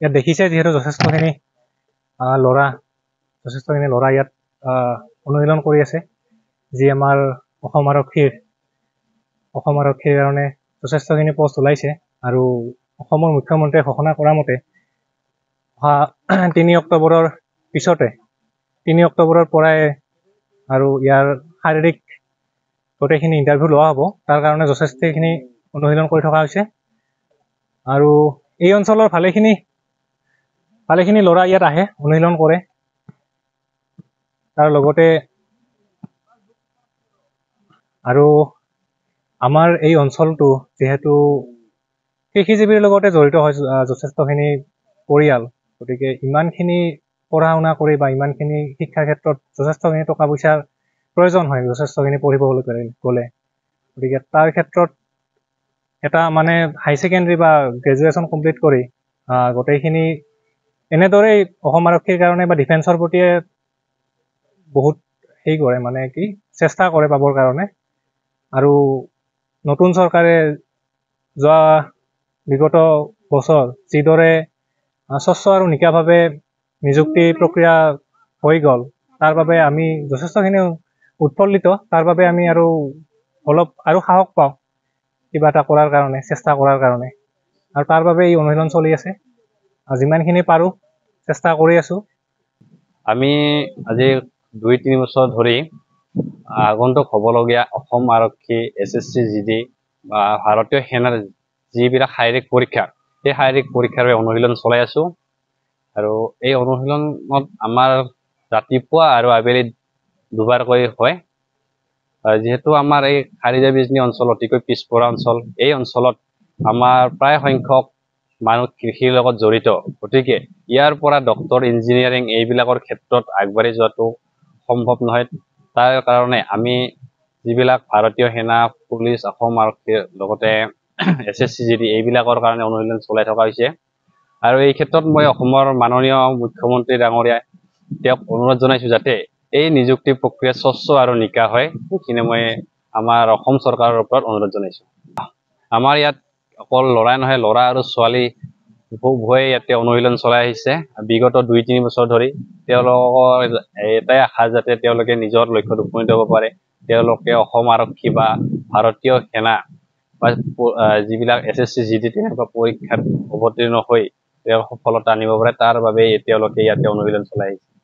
ইয়াত দেখিছে যিহেতু যথেষ্টখিনি ল'ৰা যথেষ্টখিনি ল'ৰা ইয়াত অনুশীলন কৰি আছে যি আমাৰ অসম আৰক্ষীৰ অসম আৰক্ষীৰ কাৰণে যথেষ্টখিনি পষ্ট ওলাইছে আৰু অসমৰ মুখ্যমন্ত্ৰীয়ে ঘোষণা কৰা মতে অহা তিনি অক্টোবৰৰ পিছতে তিনি অক্টোবৰৰ পৰাই আৰু ইয়াৰ শাৰীৰিক গোটেইখিনি ইণ্টাৰভিউ লোৱা হ'ব তাৰ কাৰণে যথেষ্টখিনি অনুশীলন কৰি থকা হৈছে আৰু এই অঞ্চলৰ ভালেখিনি ভালেখিনি ল'ৰা ইয়াত আহে অনুশীলন কৰে তাৰ লগতে আৰু আমাৰ এই অঞ্চলটো যিহেতু কৃষিজীৱীৰ লগতে জড়িত হৈছে যথেষ্টখিনি পৰিয়াল গতিকে ইমানখিনি পঢ়া শুনা কৰি বা ইমানখিনি শিক্ষাৰ ক্ষেত্ৰত যথেষ্টখিনি টকা পইচাৰ প্ৰয়োজন হয় যথেষ্টখিনি পঢ়িবলৈ গ'লে গতিকে তাৰ ক্ষেত্ৰত এটা মানে হাই ছেকেণ্ডেৰী বা গ্ৰেজুৱেশ্যন কমপ্লিট কৰি গোটেইখিনি এনেদৰেই অসম আৰক্ষীৰ কাৰণে বা ডিফেন্সৰ প্ৰতি বহুত হেৰি কৰে মানে কি চেষ্টা কৰে পাবৰ কাৰণে আৰু নতুন চৰকাৰে যোৱা বিগত বছৰ যিদৰে স্বচ্ছ আৰু নিকাভাৱে নিযুক্তি প্ৰক্ৰিয়া হৈ গ'ল তাৰ বাবে আমি যথেষ্টখিনি উৎফুল্লিত তাৰ বাবে আমি আৰু অলপ আৰু সাহস পাওঁ কিবা এটা কৰাৰ কাৰণে চেষ্টা কৰাৰ কাৰণে আৰু তাৰ বাবে এই অনুশীলন চলি আছে যিমানখিনি পাৰোঁ চেষ্টা কৰি আছো আমি আজি দুই তিনি বছৰ ধৰি আগন্তুক হ'বলগীয়া অসম আৰক্ষী S S C G D বা ভাৰতীয় সেনাৰ যিবিলাক শাৰীৰিক পৰীক্ষা সেই শাৰীৰিক পৰীক্ষাৰ বাবে অনুশীলন চলাই আছো আৰু এই অনুশীলনত আমাৰ ৰাতিপুৱা আৰু আবেলি দুবাৰকৈ হয় যিহেতু আমাৰ এই খাৰিজা বিজনী অঞ্চল অতিকৈ পিছপৰা অঞ্চল এই অঞ্চলত আমাৰ প্ৰায় সংখ্যক মানুহ কৃষিৰ লগত জড়িত গতিকে ইয়াৰ পৰা ডক্তৰ ইঞ্জিনিয়াৰিং এইবিলাকৰ ক্ষেত্ৰত আগবাঢ়ি যোৱাটো সম্ভৱ নহয় তাৰ কাৰণে আমি যিবিলাক ভাৰতীয় সেনা পুলিচ অসম আৰক্ষীৰ লগতে S S C G D এইবিলাকৰ কাৰণে অনুশীলন চলাই থকা হৈছে আৰু এই ক্ষেত্ৰত মই অসমৰ মাননীয় মুখ্যমন্ত্ৰী ডাঙৰীয়াই তেওঁক অনুৰোধ জনাইছোঁ যাতে এই নিযুক্তি প্ৰক্ৰিয়া স্বচ্ছ আৰু নিকা হয় সেইখিনি মই আমাৰ অসম চৰকাৰৰ ওপৰত অনুৰোধ জনাইছোঁ আমাৰ ইয়াত অকল ল'ৰাই নহয় ল'ৰা আৰু ছোৱালী উভয়ে ইয়াতে অনুশীলন চলাই আহিছে বিগত দুই তিনি বছৰ ধৰি তেওঁলোকৰ এটাই আশা যাতে তেওঁলোকে নিজৰ লক্ষ্যত উপনীত হ'ব পাৰে তেওঁলোকে অসম আৰক্ষী বা ভাৰতীয় সেনা বা যিবিলাক S S C G D তেনেকুৱা পৰীক্ষাত অৱতীৰ্ণ হৈ তেওঁ সফলতা আনিব পাৰে তাৰ বাবে তেওঁলোকে ইয়াতে অনুশীলন চলাই আহিছে